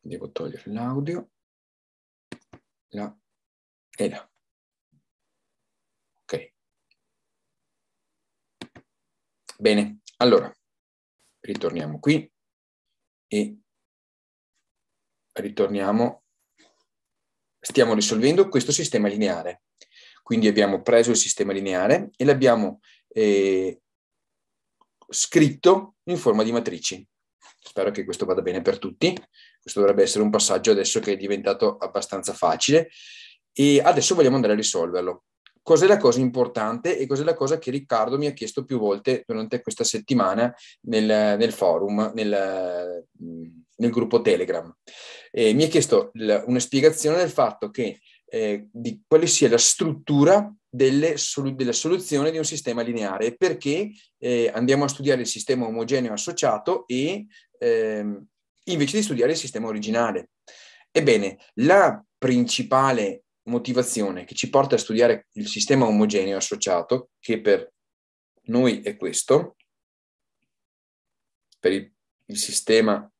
devo togliere l'audio, la e la. Ok. Bene, allora, ritorniamo qui e ritorniamo, stiamo risolvendo questo sistema lineare. Quindi abbiamo preso il sistema lineare e l'abbiamo eh, scritto in forma di matrici. Spero che questo vada bene per tutti. Questo dovrebbe essere un passaggio adesso che è diventato abbastanza facile. E adesso vogliamo andare a risolverlo. Cos'è la cosa importante e cos'è la cosa che Riccardo mi ha chiesto più volte durante questa settimana nel, nel forum, nel, mm, nel, gruppo Telegram? E mi ha chiesto una spiegazione del fatto che eh, di quale sia la struttura delle solu- della soluzione di un sistema lineare, perché eh, andiamo a studiare il sistema omogeneo associato e ehm, invece di studiare il sistema originale. Ebbene, la principale motivazione che ci porta a studiare il sistema omogeneo associato, che per noi è questo, per il, il sistema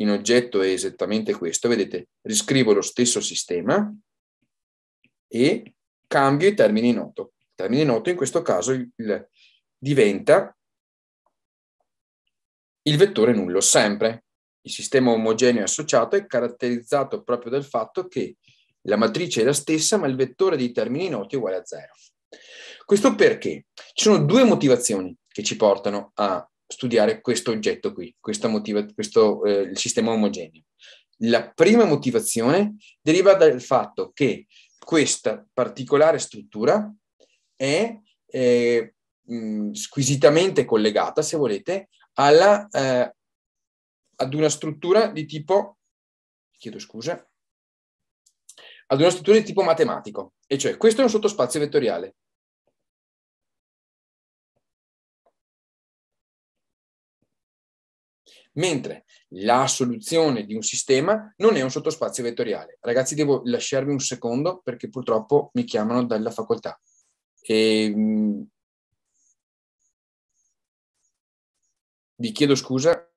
in oggetto è esattamente questo. Vedete, riscrivo lo stesso sistema e cambio i termini noto. Il termine noto in questo caso il, diventa il vettore nullo, sempre. Il sistema omogeneo associato è caratterizzato proprio dal fatto che la matrice è la stessa, ma il vettore dei termini noti è uguale a zero. Questo perché? Ci sono due motivazioni che ci portano a studiare questo oggetto qui, motiva- questo eh, il sistema omogeneo. La prima motivazione deriva dal fatto che questa particolare struttura è eh, mh, squisitamente collegata, se volete, alla, eh, ad una struttura di tipo, chiedo scusa, ad una struttura di tipo matematico, e cioè questo è un sottospazio vettoriale, mentre la soluzione di un sistema non è un sottospazio vettoriale. Ragazzi, devo lasciarvi un secondo perché purtroppo mi chiamano dalla facoltà. E, ehm, vi chiedo scusa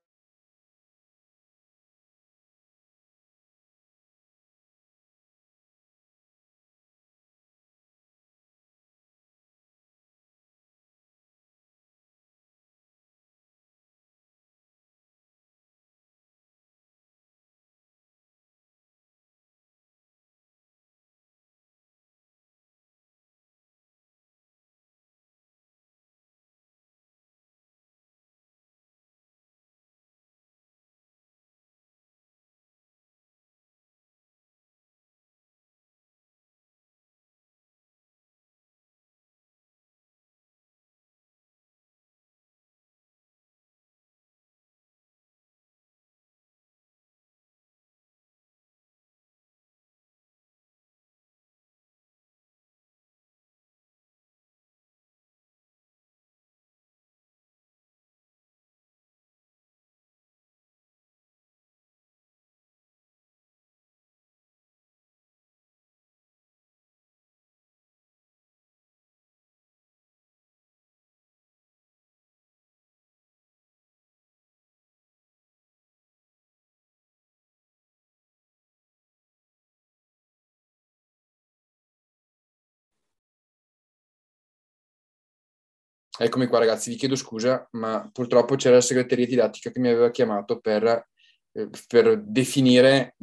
Eccomi qua ragazzi, vi chiedo scusa, ma purtroppo c'era la segreteria didattica che mi aveva chiamato per, eh, per definire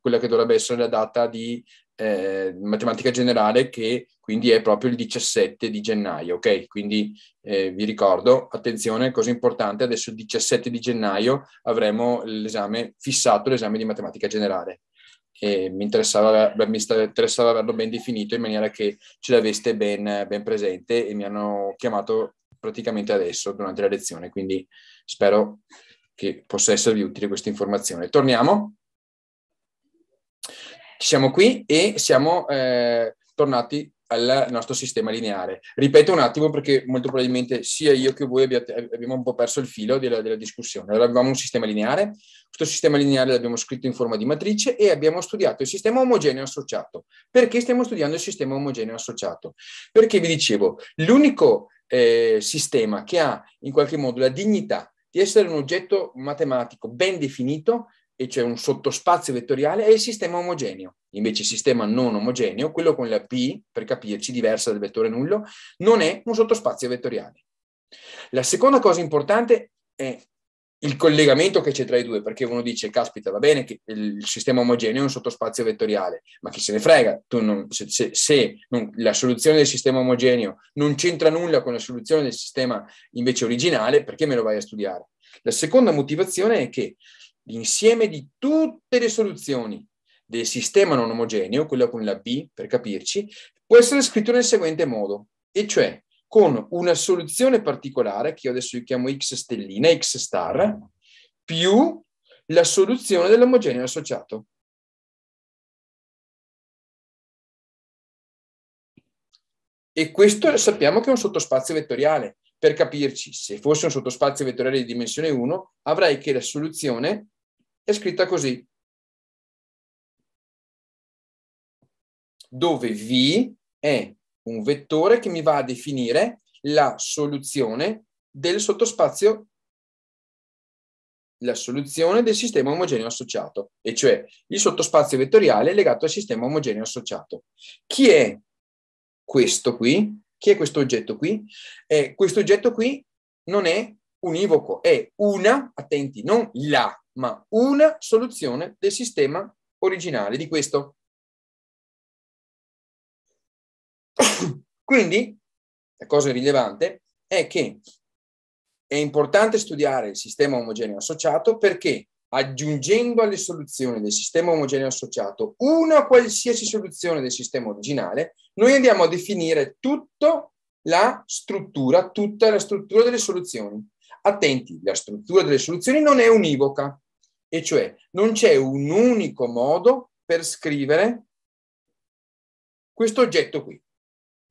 quella che dovrebbe essere la data di eh, matematica generale che quindi è proprio il 17 di gennaio, ok? Quindi eh, vi ricordo, attenzione, cosa importante, adesso il 17 di gennaio avremo l'esame fissato, l'esame di matematica generale e mi interessava, mi interessava averlo ben definito in maniera che ce l'aveste ben, ben presente e mi hanno chiamato praticamente adesso durante la lezione, quindi spero che possa esservi utile questa informazione. Torniamo. Siamo qui e siamo eh, tornati al nostro sistema lineare. Ripeto un attimo perché molto probabilmente sia io che voi abbiate, abbiamo un po' perso il filo della, della discussione. Allora avevamo un sistema lineare, questo sistema lineare l'abbiamo scritto in forma di matrice e abbiamo studiato il sistema omogeneo associato. Perché stiamo studiando il sistema omogeneo associato? Perché vi dicevo, l'unico eh, sistema che ha in qualche modo la dignità di essere un oggetto matematico ben definito e c'è un sottospazio vettoriale, è il sistema omogeneo. Invece il sistema non omogeneo, quello con la P, per capirci, diversa dal vettore nullo, non è un sottospazio vettoriale. La seconda cosa importante è il collegamento che c'è tra i due, perché uno dice, caspita, va bene che il sistema omogeneo è un sottospazio vettoriale, ma chi se ne frega? Non, se, se, se non, la soluzione del sistema omogeneo non c'entra nulla con la soluzione del sistema invece originale, perché me lo vai a studiare? La seconda motivazione è che l'insieme di tutte le soluzioni del sistema non omogeneo, quella con la B per capirci, può essere scritto nel seguente modo, e cioè con una soluzione particolare, che io adesso chiamo x stellina, x star, più la soluzione dell'omogeneo associato. E questo sappiamo che è un sottospazio vettoriale, per capirci, se fosse un sottospazio vettoriale di dimensione 1, avrei che la soluzione è scritta così, dove V è un vettore che mi va a definire la soluzione del sottospazio, la soluzione del sistema omogeneo associato, e cioè il sottospazio vettoriale legato al sistema omogeneo associato. Chi è questo qui? Chi è questo oggetto qui? Eh, questo oggetto qui non è univoco, è una, attenti, non la, ma una soluzione del sistema originale di questo. Quindi, la cosa rilevante è che è importante studiare il sistema omogeneo associato perché aggiungendo alle soluzioni del sistema omogeneo associato una qualsiasi soluzione del sistema originale, noi andiamo a definire tutta la struttura, tutta la struttura delle soluzioni. Attenti, la struttura delle soluzioni non è univoca, e cioè non c'è un unico modo per scrivere questo oggetto qui.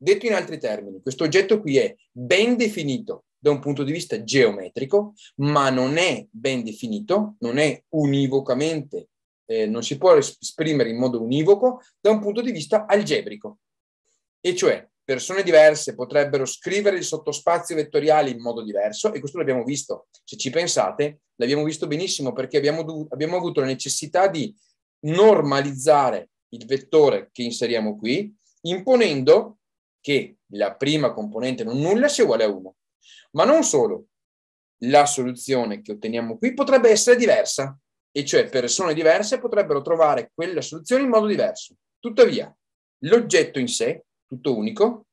Detto in altri termini, questo oggetto qui è ben definito, da un punto di vista geometrico, ma non è ben definito, non è univocamente, eh, non si può esprimere in modo univoco da un punto di vista algebrico. E cioè, persone diverse potrebbero scrivere il sottospazio vettoriale in modo diverso e questo l'abbiamo visto. Se ci pensate, l'abbiamo visto benissimo perché abbiamo, abbiamo avuto la necessità di normalizzare il vettore che inseriamo qui, imponendo che la prima componente non nulla sia uguale a 1 ma non solo, la soluzione che otteniamo qui potrebbe essere diversa, e cioè persone diverse potrebbero trovare quella soluzione in modo diverso. Tuttavia, l'oggetto in sé, tutto unico,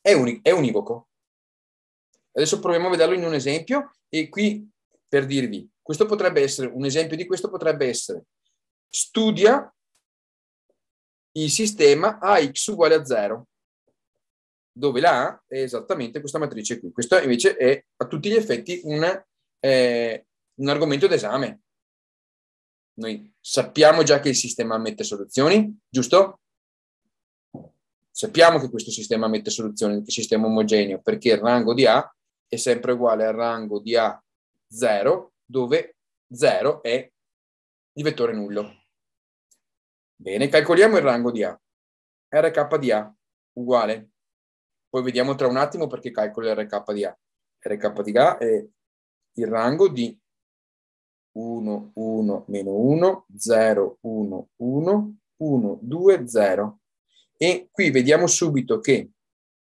è, uni- è univoco. Adesso proviamo a vederlo in un esempio e qui per dirvi, questo potrebbe essere, un esempio di questo potrebbe essere, studia il sistema AX uguale a 0 dove la A è esattamente questa matrice qui. Questo invece è a tutti gli effetti una, eh, un argomento d'esame. Noi sappiamo già che il sistema ammette soluzioni, giusto? Sappiamo che questo sistema ammette soluzioni, che sistema omogeneo, perché il rango di A è sempre uguale al rango di A0, dove 0 è il vettore nullo. Bene, calcoliamo il rango di A. RK di A uguale poi vediamo tra un attimo perché calcolo RK RK di A. di A è il rango di 1, 1, meno 1, 0, 1, 1, 1, 2, 0. E qui vediamo subito che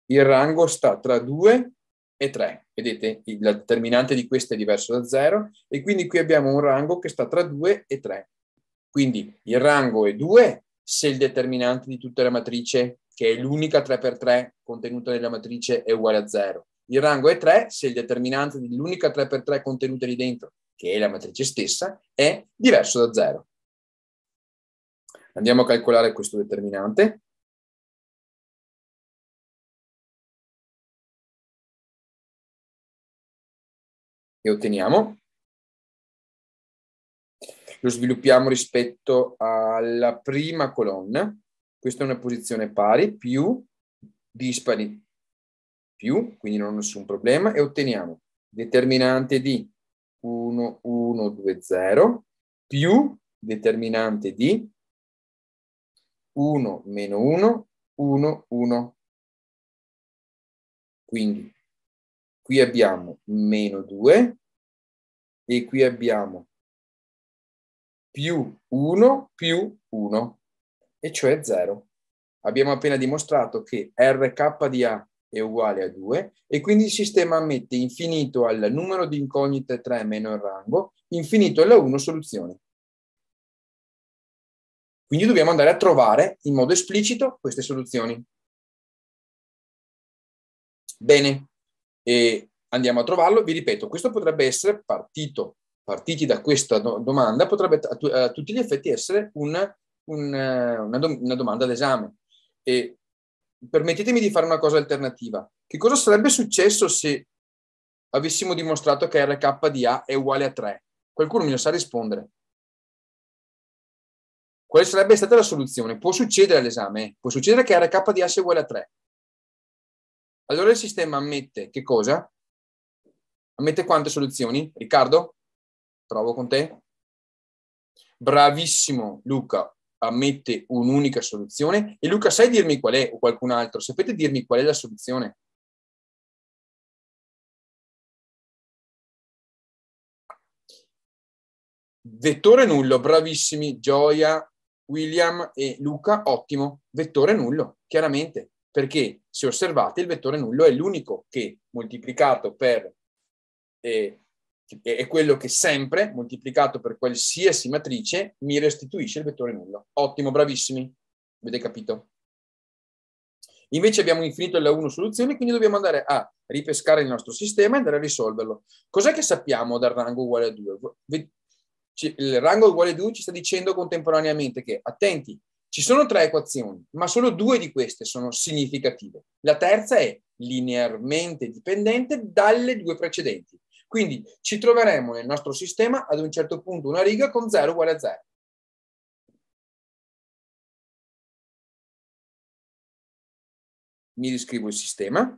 il rango sta tra 2 e 3. Vedete, il determinante di questo è diverso da 0 e quindi qui abbiamo un rango che sta tra 2 e 3. Quindi il rango è 2 se il determinante di tutta la matrice che è l'unica 3x3 contenuta nella matrice è uguale a 0. Il rango è 3 se il determinante dell'unica 3x3 contenuta lì dentro, che è la matrice stessa, è diverso da 0. Andiamo a calcolare questo determinante. E otteniamo. Lo sviluppiamo rispetto alla prima colonna. Questa è una posizione pari più dispari più, quindi non ho nessun problema, e otteniamo determinante di 1, 1, 2, 0 più determinante di 1, meno 1, 1, 1. Quindi qui abbiamo meno 2 e qui abbiamo più 1 più 1 e cioè 0. Abbiamo appena dimostrato che rk di A è uguale a 2 e quindi il sistema ammette infinito al numero di incognite 3 meno il rango, infinito alla 1 soluzioni. Quindi dobbiamo andare a trovare in modo esplicito queste soluzioni. Bene, e andiamo a trovarlo. Vi ripeto, questo potrebbe essere partito, partiti da questa do domanda, potrebbe a, a, tutti gli effetti essere un un, eh, una, do, una domanda d'esame. E permettetemi di fare una cosa alternativa. Che cosa sarebbe successo se avessimo dimostrato che RK di A è uguale a 3? Qualcuno mi lo sa rispondere. Quale sarebbe stata la soluzione? Può succedere all'esame, eh? può succedere che RK di A sia uguale a 3. Allora il sistema ammette che cosa? Ammette quante soluzioni? Riccardo? Provo con te. Bravissimo Luca, ammette un'unica soluzione? E Luca, sai dirmi qual è o qualcun altro? Sapete dirmi qual è la soluzione? Vettore nullo, bravissimi Gioia, William e Luca, ottimo. Vettore nullo, chiaramente, perché se osservate il vettore nullo è l'unico che moltiplicato per eh, cioè, è quello che sempre, moltiplicato per qualsiasi matrice, mi restituisce il vettore nullo. Ottimo, bravissimi. Avete capito? Invece abbiamo infinito la 1 soluzione, quindi dobbiamo andare a ripescare il nostro sistema e andare a risolverlo. Cos'è che sappiamo dal rango uguale a 2? Il rango uguale a 2 ci sta dicendo contemporaneamente che, attenti, ci sono tre equazioni, ma solo due di queste sono significative. La terza è linearmente dipendente dalle due precedenti. Quindi ci troveremo nel nostro sistema ad un certo punto una riga con 0 uguale a 0. Mi riscrivo il sistema,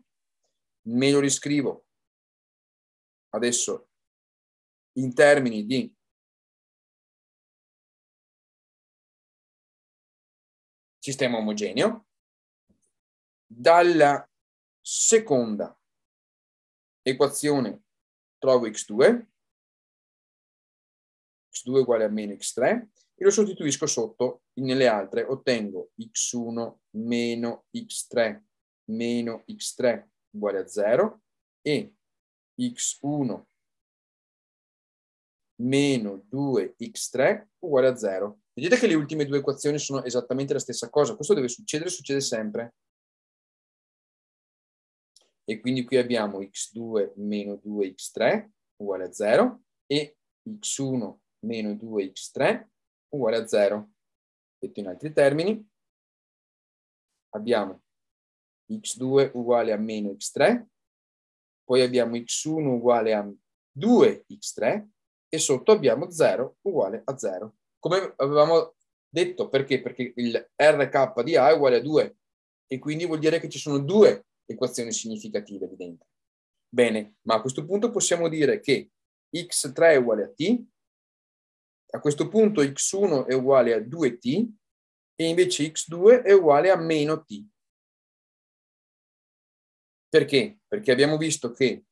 me lo riscrivo adesso in termini di sistema omogeneo, dalla seconda equazione trovo x2, x2 uguale a meno x3, e lo sostituisco sotto nelle altre, ottengo x1 meno x3 meno x3 uguale a 0 e x1 meno 2x3 uguale a 0. Vedete che le ultime due equazioni sono esattamente la stessa cosa, questo deve succedere, succede sempre. E quindi qui abbiamo x2 meno 2x3 uguale a 0 e x1 meno 2x3 uguale a 0. Detto in altri termini, abbiamo x2 uguale a meno x3, poi abbiamo x1 uguale a 2x3 e sotto abbiamo 0 uguale a 0. Come avevamo detto, perché? Perché il rk di a è uguale a 2 e quindi vuol dire che ci sono due equazioni significative evidente. Bene, ma a questo punto possiamo dire che x3 è uguale a t, a questo punto x1 è uguale a 2t e invece x2 è uguale a meno t. Perché? Perché abbiamo visto che,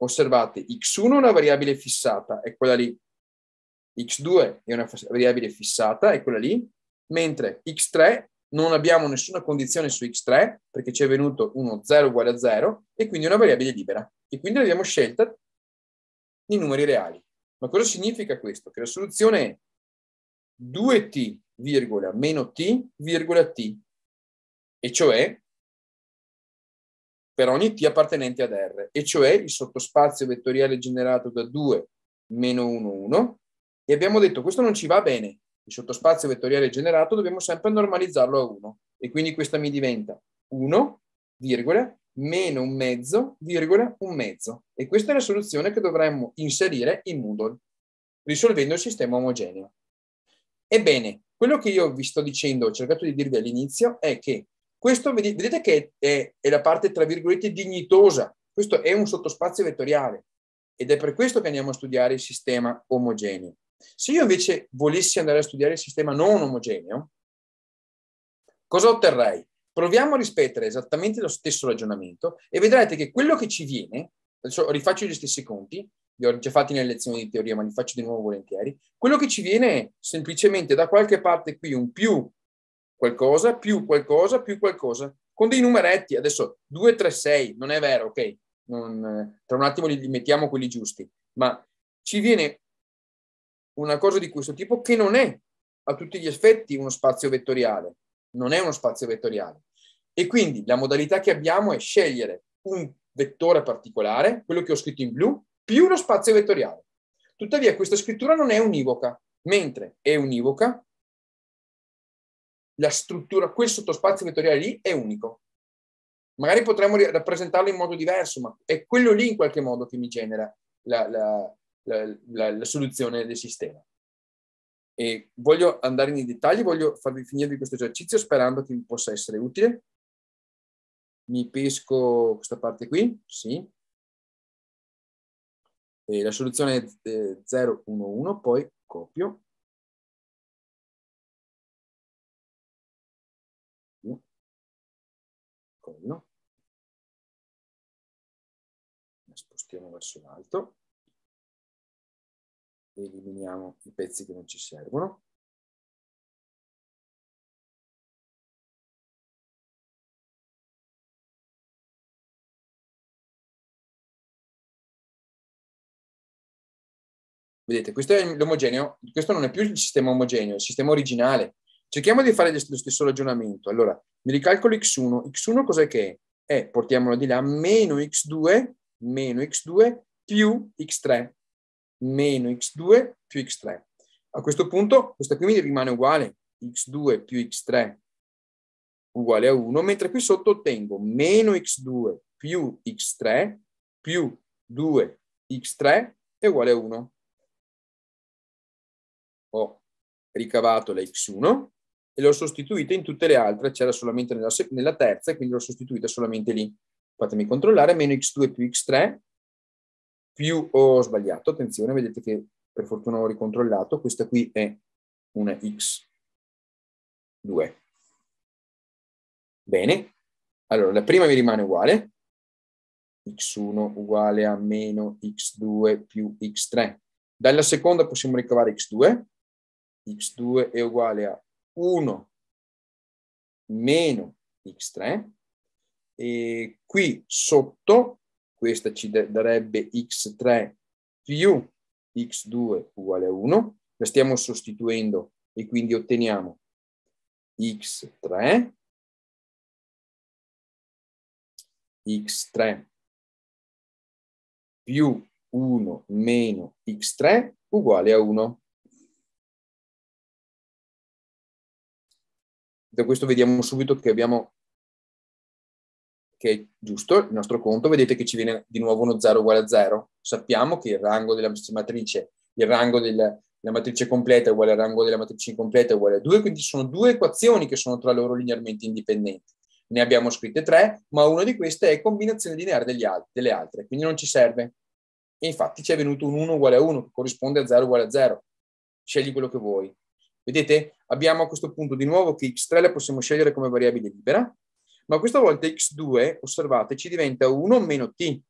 osservate, x1 è una variabile fissata, è quella lì, x2 è una variabile fissata, è quella lì, mentre x3 non abbiamo nessuna condizione su x3 perché ci è venuto 1, 0 uguale a 0 e quindi una variabile libera. E quindi abbiamo scelta i numeri reali. Ma cosa significa questo? Che la soluzione è 2t, virgola, meno t, virgola t, e cioè per ogni t appartenente ad R, e cioè il sottospazio vettoriale generato da 2 meno 1, 1, e abbiamo detto questo non ci va bene, il sottospazio vettoriale generato, dobbiamo sempre normalizzarlo a 1. E quindi questa mi diventa 1, virgola, meno un mezzo, virgola, un mezzo. E questa è la soluzione che dovremmo inserire in Moodle, risolvendo il sistema omogeneo. Ebbene, quello che io vi sto dicendo, ho cercato di dirvi all'inizio, è che questo, vedete che è, è la parte, tra virgolette, dignitosa. Questo è un sottospazio vettoriale ed è per questo che andiamo a studiare il sistema omogeneo. Se io invece volessi andare a studiare il sistema non omogeneo, cosa otterrei? Proviamo a rispettare esattamente lo stesso ragionamento e vedrete che quello che ci viene, adesso rifaccio gli stessi conti, li ho già fatti nelle lezioni di teoria, ma li faccio di nuovo volentieri, quello che ci viene è semplicemente da qualche parte qui un più qualcosa, più qualcosa, più qualcosa, con dei numeretti, adesso 2, 3, 6, non è vero, ok, non, eh, tra un attimo li, li mettiamo quelli giusti, ma ci viene una cosa di questo tipo che non è a tutti gli effetti uno spazio vettoriale, non è uno spazio vettoriale. E quindi la modalità che abbiamo è scegliere un vettore particolare, quello che ho scritto in blu, più lo spazio vettoriale. Tuttavia questa scrittura non è univoca, mentre è univoca la struttura, quel sottospazio vettoriale lì è unico. Magari potremmo rappresentarlo in modo diverso, ma è quello lì in qualche modo che mi genera la, la, la, la, la soluzione del sistema. E voglio andare nei dettagli, voglio farvi finire questo esercizio sperando che vi possa essere utile. Mi pesco questa parte qui, sì. E la soluzione è 011, eh, poi copio. Collo. La spostiamo verso l'alto eliminiamo i pezzi che non ci servono. Vedete, questo è l'omogeneo, questo non è più il sistema omogeneo, è il sistema originale. Cerchiamo di fare lo stesso ragionamento. Allora, mi ricalcolo x1. x1 cos'è che è? È, portiamolo di là, meno x2, meno x2 più x3 meno x2 più x3. A questo punto questa qui mi rimane uguale, x2 più x3 uguale a 1, mentre qui sotto ottengo meno x2 più x3 più 2x3 è uguale a 1. Ho ricavato la x1 e l'ho sostituita in tutte le altre, c'era solamente nella, nella terza quindi l'ho sostituita solamente lì. Fatemi controllare, meno x2 più x3 più ho sbagliato, attenzione, vedete che per fortuna ho ricontrollato, questa qui è una x2. Bene, allora la prima mi rimane uguale, x1 uguale a meno x2 più x3. Dalla seconda possiamo ricavare x2, x2 è uguale a 1 meno x3 e qui sotto questa ci darebbe x3 più x2 uguale a 1, la stiamo sostituendo e quindi otteniamo x3, x3 più 1 meno x3 uguale a 1. Da questo vediamo subito che abbiamo che è giusto il nostro conto, vedete che ci viene di nuovo uno 0 uguale a 0. Sappiamo che il rango della matrice, il rango del, la matrice completa è uguale al rango della matrice incompleta è uguale a 2, quindi sono due equazioni che sono tra loro linearmente indipendenti. Ne abbiamo scritte tre, ma una di queste è combinazione lineare alt- delle altre, quindi non ci serve. E infatti ci è venuto un 1 uguale a 1, che corrisponde a 0 uguale a 0. Scegli quello che vuoi. Vedete? Abbiamo a questo punto di nuovo che x3 la possiamo scegliere come variabile libera, ma questa volta x2, osservate, ci diventa 1 meno t.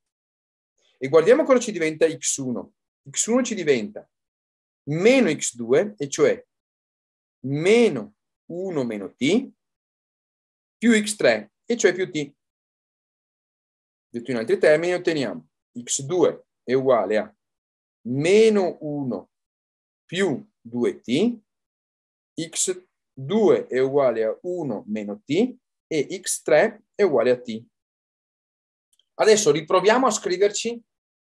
E guardiamo cosa ci diventa x1. x1 ci diventa meno x2, e cioè meno 1 meno t, più x3, e cioè più t. Detto in altri termini, otteniamo x2 è uguale a meno 1 più 2t, x2 è uguale a 1 meno t, e x3 è uguale a t. Adesso riproviamo a scriverci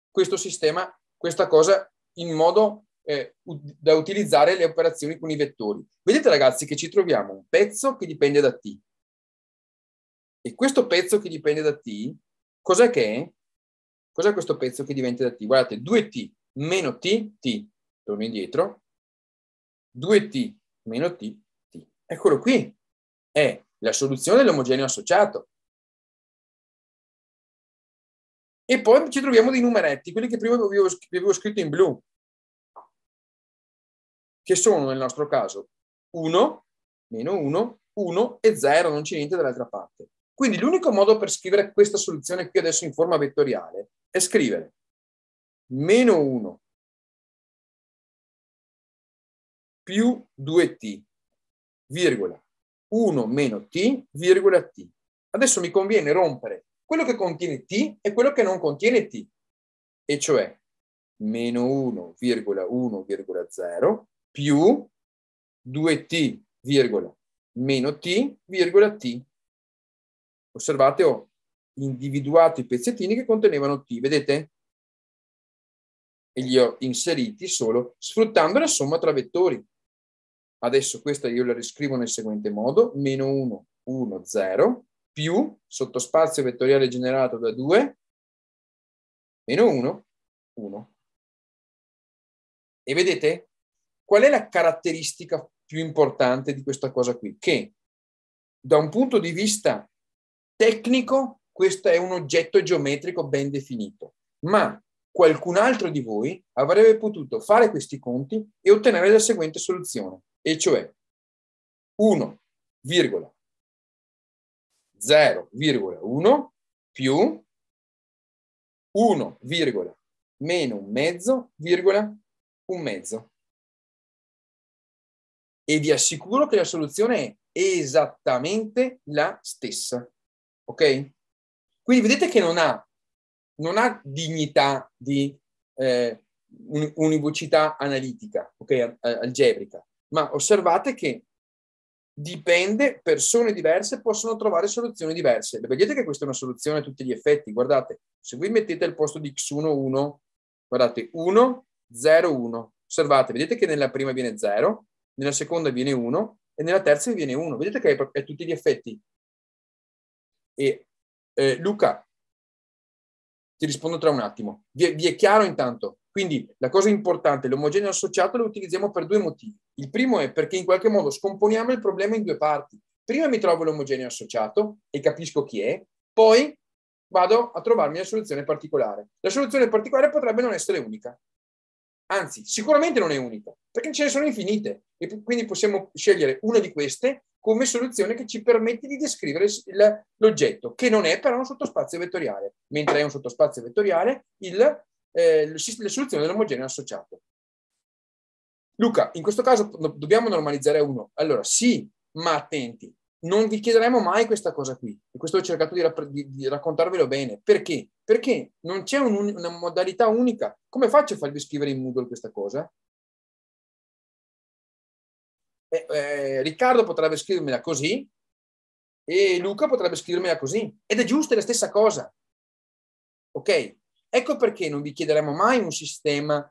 questo sistema, questa cosa in modo eh, da utilizzare le operazioni con i vettori. Vedete ragazzi che ci troviamo un pezzo che dipende da t. E questo pezzo che dipende da t, cos'è che è? Cos'è questo pezzo che diventa da t? Guardate, 2t meno t, t, torno indietro, 2t meno t, t. Eccolo qui, è la soluzione dell'omogeneo associato. E poi ci troviamo dei numeretti, quelli che prima vi avevo scritto in blu, che sono nel nostro caso 1, meno 1, 1 e 0, non c'è niente dall'altra parte. Quindi l'unico modo per scrivere questa soluzione qui adesso in forma vettoriale è scrivere meno 1 più 2t, virgola, 1 meno t, virgola t. Adesso mi conviene rompere quello che contiene t e quello che non contiene t, e cioè meno 1,1,0 più 2t, virgola, meno t, virgola t. Osservate, ho individuato i pezzettini che contenevano t, vedete? E li ho inseriti solo sfruttando la somma tra vettori. Adesso questa io la riscrivo nel seguente modo, meno 1, 1, 0, più sottospazio vettoriale generato da 2, meno 1, 1. E vedete? Qual è la caratteristica più importante di questa cosa qui? Che da un punto di vista tecnico questo è un oggetto geometrico ben definito, ma qualcun altro di voi avrebbe potuto fare questi conti e ottenere la seguente soluzione, e cioè 1 più 1, meno un mezzo, virgola, un mezzo. E vi assicuro che la soluzione è esattamente la stessa. Ok? Quindi vedete che non ha non ha dignità di eh, univocità analitica, ok, algebrica, ma osservate che dipende, persone diverse possono trovare soluzioni diverse. Vedete che questa è una soluzione a tutti gli effetti, guardate, se voi mettete al posto di x1, 1, guardate, 1, 0, 1, osservate, vedete che nella prima viene 0, nella seconda viene 1 e nella terza viene 1, vedete che è a tutti gli effetti. E eh, Luca, ti rispondo tra un attimo. Vi, vi è chiaro intanto? Quindi la cosa importante, l'omogeneo associato lo utilizziamo per due motivi. Il primo è perché in qualche modo scomponiamo il problema in due parti. Prima mi trovo l'omogeneo associato e capisco chi è, poi vado a trovarmi la soluzione particolare. La soluzione particolare potrebbe non essere unica. Anzi, sicuramente non è unica, perché ce ne sono infinite. E quindi possiamo scegliere una di queste come soluzione che ci permette di descrivere l'oggetto, che non è però un sottospazio vettoriale, mentre è un sottospazio vettoriale il, eh, la soluzione dell'omogeneo associato. Luca, in questo caso dobbiamo normalizzare 1. Allora, sì, ma attenti, non vi chiederemo mai questa cosa qui. E questo ho cercato di, di, di raccontarvelo bene. Perché? Perché non c'è un, una modalità unica. Come faccio a farvi scrivere in Moodle questa cosa? Eh, eh, Riccardo potrebbe scrivermela così e Luca potrebbe scrivermela così. Ed è giusto, è la stessa cosa. Ok? Ecco perché non vi chiederemo mai un sistema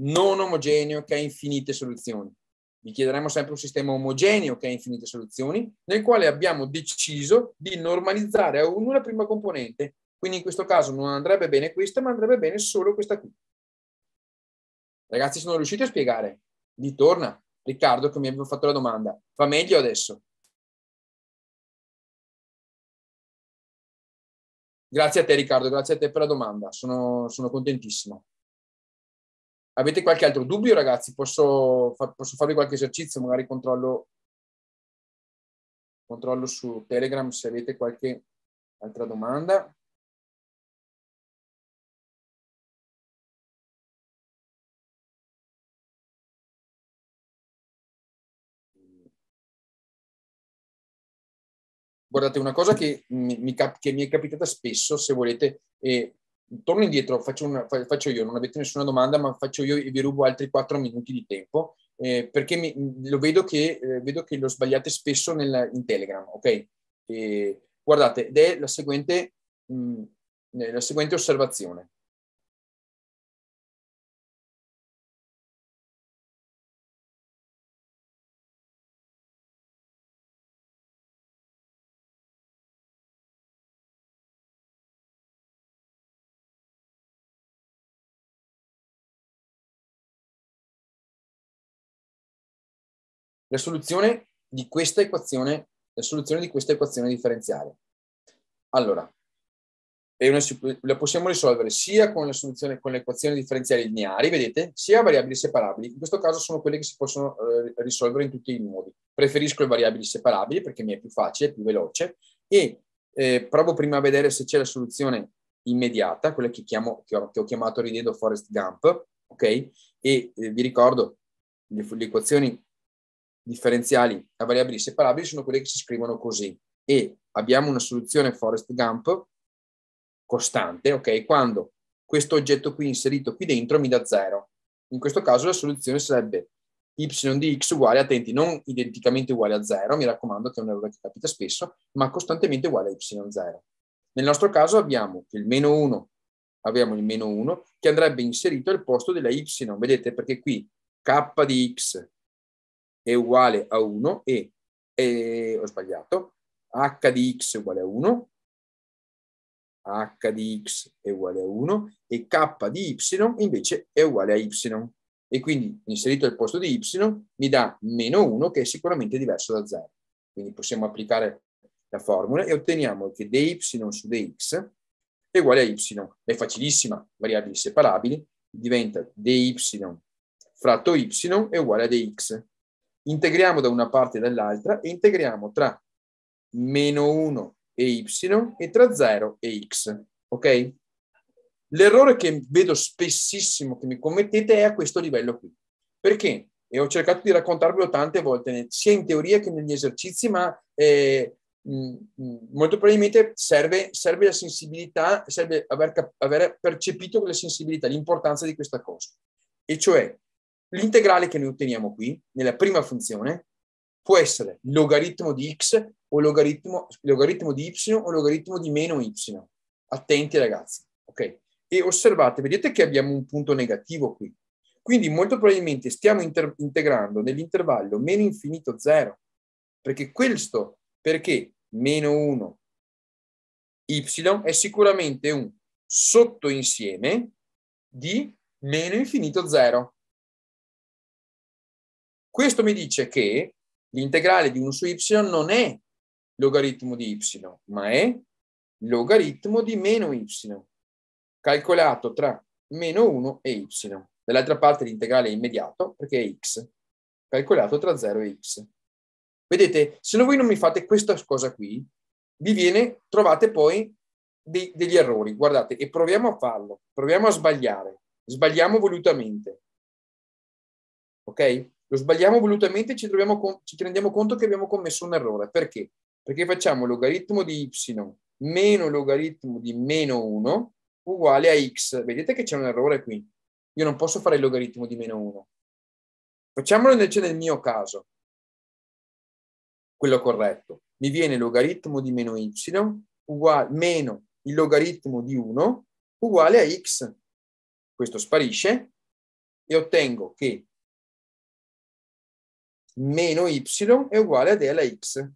non omogeneo che ha infinite soluzioni. Vi chiederemo sempre un sistema omogeneo che ha infinite soluzioni, nel quale abbiamo deciso di normalizzare a una prima componente. Quindi in questo caso non andrebbe bene questa, ma andrebbe bene solo questa qui. Ragazzi, sono riusciti a spiegare? Ritorna. torna? Riccardo che mi aveva fatto la domanda. Va meglio adesso? Grazie a te Riccardo, grazie a te per la domanda, sono, sono contentissimo. Avete qualche altro dubbio ragazzi? Posso, posso farvi qualche esercizio? Magari controllo, controllo su Telegram se avete qualche altra domanda. Guardate, una cosa che mi, cap- che mi è capitata spesso, se volete, e torno indietro, faccio, una, faccio, io, non avete nessuna domanda, ma faccio io e vi rubo altri quattro minuti di tempo, eh, perché mi, lo vedo che, eh, vedo che, lo sbagliate spesso nel, in Telegram, ok? E, guardate, ed è la seguente, mh, mm, la seguente osservazione. la soluzione di questa equazione, la soluzione di questa equazione differenziale. Allora, una, la possiamo risolvere sia con, con le equazioni differenziali lineari, vedete, sia variabili separabili. In questo caso sono quelle che si possono eh, risolvere in tutti i modi. Preferisco le variabili separabili perché mi è più facile, più veloce e eh, provo prima a vedere se c'è la soluzione immediata, quella che, chiamo, che, ho, che ho, chiamato ridendo Forest Gump, ok? E eh, vi ricordo, le, le equazioni differenziali a variabili separabili sono quelle che si scrivono così e abbiamo una soluzione Forest Gump costante, ok? Quando questo oggetto qui inserito qui dentro mi dà zero In questo caso la soluzione sarebbe y di x uguale, attenti, non identicamente uguale a zero mi raccomando che è un errore che capita spesso, ma costantemente uguale a y0. Nel nostro caso abbiamo il meno 1, abbiamo il meno 1 che andrebbe inserito al posto della y, vedete perché qui k di x è uguale a 1 e, e ho sbagliato, h di x è uguale a 1, h di x è uguale a 1 e k di y invece è uguale a y. E quindi inserito al posto di y mi dà meno 1 che è sicuramente diverso da 0. Quindi possiamo applicare la formula e otteniamo che dy su dx è uguale a y. È facilissima, variabili separabili, diventa dy fratto y è uguale a dx. Integriamo da una parte e dall'altra e integriamo tra meno 1 e y e tra 0 e x. Ok? L'errore che vedo spessissimo che mi commettete è a questo livello qui. Perché? E ho cercato di raccontarvelo tante volte, sia in teoria che negli esercizi, ma eh, molto probabilmente serve, serve, la sensibilità, serve aver, aver percepito la sensibilità, l'importanza di questa cosa. E cioè, L'integrale che noi otteniamo qui, nella prima funzione, può essere logaritmo di x o logaritmo, logaritmo di y o logaritmo di meno y. Attenti ragazzi, ok? E osservate, vedete che abbiamo un punto negativo qui. Quindi molto probabilmente stiamo inter- integrando nell'intervallo meno infinito 0, perché questo, perché meno 1 y è sicuramente un sottoinsieme di meno infinito 0. Questo mi dice che l'integrale di 1 su y non è logaritmo di y, ma è logaritmo di meno y, calcolato tra meno 1 e y. Dall'altra parte l'integrale è immediato perché è x, calcolato tra 0 e x. Vedete, se voi non mi fate questa cosa qui, vi viene, trovate poi dei, degli errori. Guardate, e proviamo a farlo, proviamo a sbagliare. Sbagliamo volutamente. Ok? lo sbagliamo volutamente ci, con, ci rendiamo conto che abbiamo commesso un errore. Perché? Perché facciamo logaritmo di y meno logaritmo di meno 1 uguale a x. Vedete che c'è un errore qui. Io non posso fare il logaritmo di meno 1. Facciamolo invece cioè nel mio caso, quello corretto. Mi viene logaritmo di meno y uguale meno il logaritmo di 1 uguale a x. Questo sparisce e ottengo che meno y è uguale a e alla x,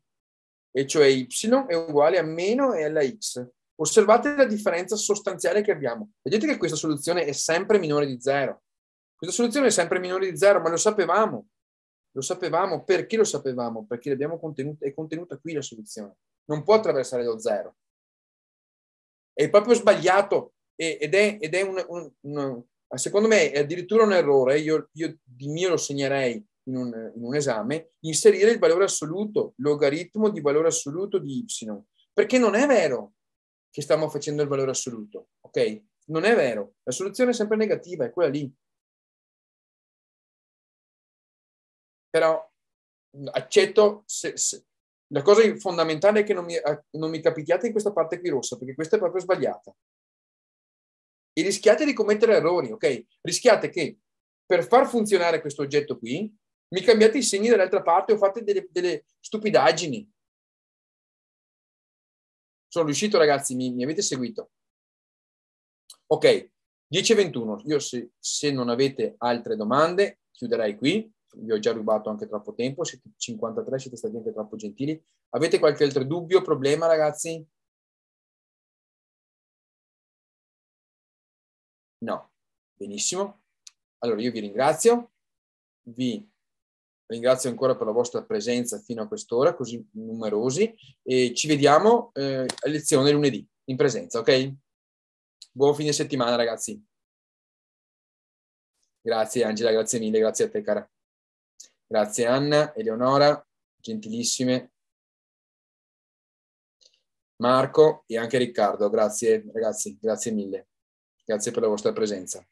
e cioè y è uguale a meno e alla x. Osservate la differenza sostanziale che abbiamo. Vedete che questa soluzione è sempre minore di zero. Questa soluzione è sempre minore di zero, ma lo sapevamo. Lo sapevamo perché lo sapevamo? Perché l'abbiamo contenuta, è contenuta qui la soluzione. Non può attraversare lo zero. È proprio sbagliato ed è, ed è un, un, un, secondo me è addirittura un errore. Io, io di mio lo segnerei in un, in un esame, inserire il valore assoluto, logaritmo di valore assoluto di y, perché non è vero che stiamo facendo il valore assoluto, ok? Non è vero, la soluzione è sempre negativa, è quella lì. Però accetto, se, se. la cosa fondamentale è che non mi, non mi capitiate in questa parte qui rossa, perché questa è proprio sbagliata. E rischiate di commettere errori, ok? Rischiate che per far funzionare questo oggetto qui, mi cambiate i segni dall'altra parte o fate delle, delle stupidaggini. Sono riuscito, ragazzi, mi, mi avete seguito. Ok, 10.21. Io se, se, non avete altre domande, chiuderei qui. Vi ho già rubato anche troppo tempo, siete 53, siete stati anche troppo gentili. Avete qualche altro dubbio, problema, ragazzi? No. Benissimo. Allora io vi ringrazio, vi ringrazio ancora per la vostra presenza fino a quest'ora, così numerosi, e ci vediamo eh, a lezione lunedì in presenza, ok? Buon fine settimana ragazzi. Grazie Angela, grazie mille, grazie a te cara. Grazie Anna, Eleonora, gentilissime. Marco e anche Riccardo, grazie ragazzi, grazie mille. Grazie per la vostra presenza.